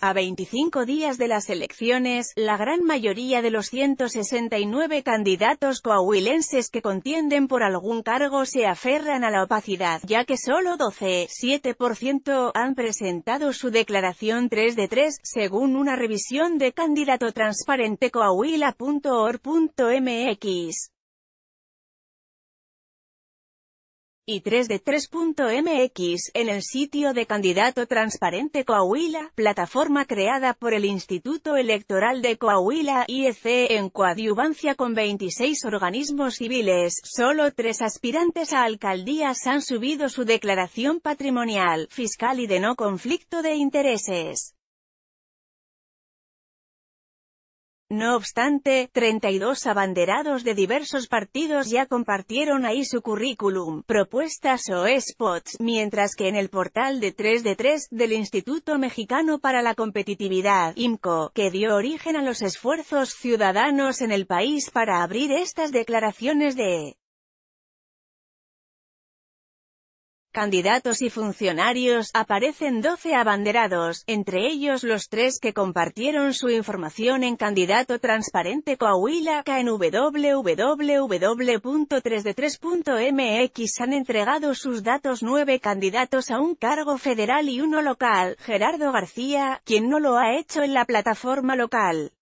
A 25 días de las elecciones, la gran mayoría de los 169 candidatos coahuilenses que contienden por algún cargo se aferran a la opacidad, ya que solo 12,7% han presentado su declaración 3 de 3, según una revisión de candidato transparente coahuila.org.mx. y 3 de 3.mx, en el sitio de Candidato Transparente Coahuila, plataforma creada por el Instituto Electoral de Coahuila, IEC, en coadyuvancia con 26 organismos civiles, solo tres aspirantes a alcaldías han subido su declaración patrimonial, fiscal y de no conflicto de intereses. No obstante, 32 abanderados de diversos partidos ya compartieron ahí su currículum, propuestas o spots, mientras que en el portal de 3 de 3 del Instituto Mexicano para la Competitividad, IMCO, que dio origen a los esfuerzos ciudadanos en el país para abrir estas declaraciones de candidatos y funcionarios, aparecen 12 abanderados, entre ellos los tres que compartieron su información en Candidato Transparente Coahuila, que en www.3d3.mx han entregado sus datos nueve candidatos a un cargo federal y uno local, Gerardo García, quien no lo ha hecho en la plataforma local.